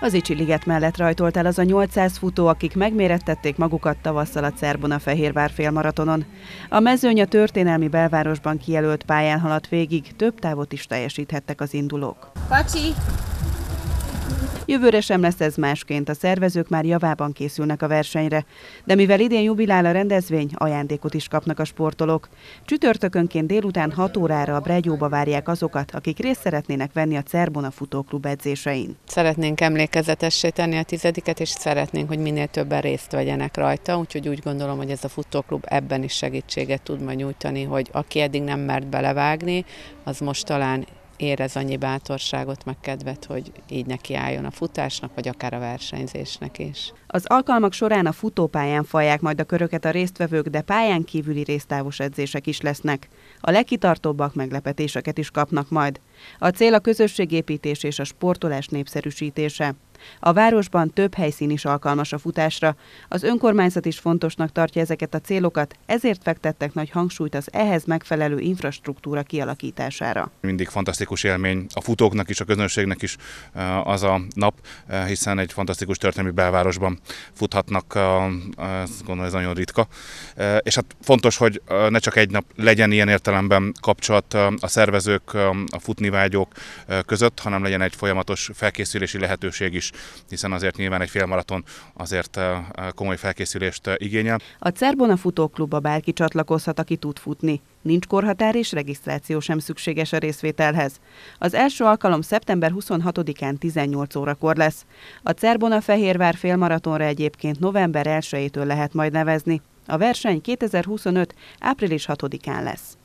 Az Icsi liget mellett rajtolt el az a 800 futó, akik megmérettették magukat tavasszal a Cerbona-Fehérvár félmaratonon. A mezőny a történelmi belvárosban kijelölt pályán haladt végig, több távot is teljesíthettek az indulók. Pacsi! Jövőre sem lesz ez másként, a szervezők már javában készülnek a versenyre. De mivel idén jubilál a rendezvény, ajándékot is kapnak a sportolók. Csütörtökönként délután 6 órára a Bregyóba várják azokat, akik részt szeretnének venni a Cerbona futóklub edzésein. Szeretnénk emlékezetessé tenni a tizediket, és szeretnénk, hogy minél többen részt vegyenek rajta, úgyhogy úgy gondolom, hogy ez a futóklub ebben is segítséget tud majd nyújtani, hogy aki eddig nem mert belevágni, az most talán érez annyi bátorságot, meg kedvet, hogy így neki álljon a futásnak, vagy akár a versenyzésnek is. Az alkalmak során a futópályán falják majd a köröket a résztvevők, de pályán kívüli résztávos edzések is lesznek. A legkitartóbbak meglepetéseket is kapnak majd. A cél a közösségépítés és a sportolás népszerűsítése. A városban több helyszín is alkalmas a futásra. Az önkormányzat is fontosnak tartja ezeket a célokat, ezért fektettek nagy hangsúlyt az ehhez megfelelő infrastruktúra kialakítására. Mindig fantasztikus élmény a futóknak is, a közönségnek is az a nap, hiszen egy fantasztikus történelmi belvárosban futhatnak, ez gondolom ez nagyon ritka. És hát fontos, hogy ne csak egy nap legyen ilyen értelemben kapcsolat a szervezők, a futnivágyók között, hanem legyen egy folyamatos felkészülési lehetőség is is, hiszen azért nyilván egy félmaraton azért komoly felkészülést igényel. A Cerbona futóklubba bárki csatlakozhat, aki tud futni. Nincs korhatár és regisztráció sem szükséges a részvételhez. Az első alkalom szeptember 26-án 18 órakor lesz. A Cerbona Fehérvár félmaratonra egyébként november 1-től lehet majd nevezni. A verseny 2025. április 6-án lesz.